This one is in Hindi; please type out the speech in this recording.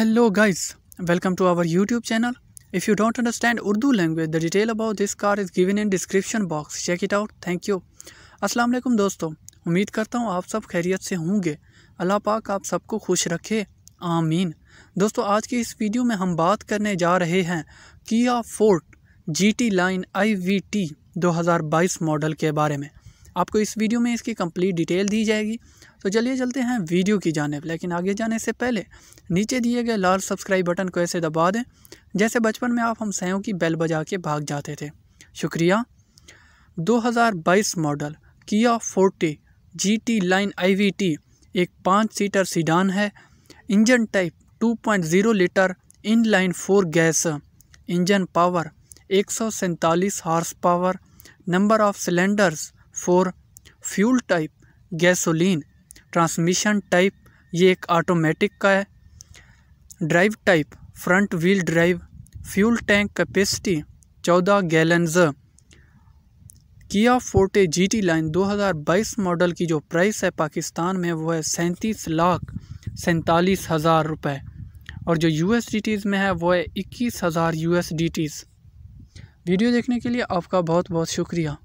hello guys welcome to our YouTube channel if you don't understand Urdu language the detail about this car is given in description box check it out thank you अस्सलाम वालेकुम दोस्तों उम्मीद करता हूँ आप सब खैरियत से होंगे अल्लाह पाक आप सबको खुश रखे आमीन दोस्तों आज की इस वीडियो में हम बात करने जा रहे हैं Kia Forte G T line I V T दो हज़ार बाईस मॉडल के बारे में आपको इस वीडियो में इसकी कंप्लीट डिटेल दी जाएगी तो चलिए चलते हैं वीडियो की जानब लेकिन आगे जाने से पहले नीचे दिए गए लाल सब्सक्राइब बटन को ऐसे दबा दें जैसे बचपन में आप हम सयों की बेल बजा के भाग जाते थे शुक्रिया 2022 मॉडल किया 40 जीटी लाइन आईवीटी एक पाँच सीटर सीडान है engine type 2.0 litre in line four gas engine power एक horse power number of cylinders four fuel type gasoline transmission type ये एक ऑटोमेटिक का है drive type front wheel drive fuel tank capacity चौदह gallons Kia Forte GT line 2022 model की जो प्राइस है पाकिस्तान में वो है सैंतीस लाख सैंतालीस हज़ार रुपये और जो यू एस में है वो है इक्कीस हज़ार यू एस वीडियो देखने के लिए आपका बहुत बहुत शुक्रिया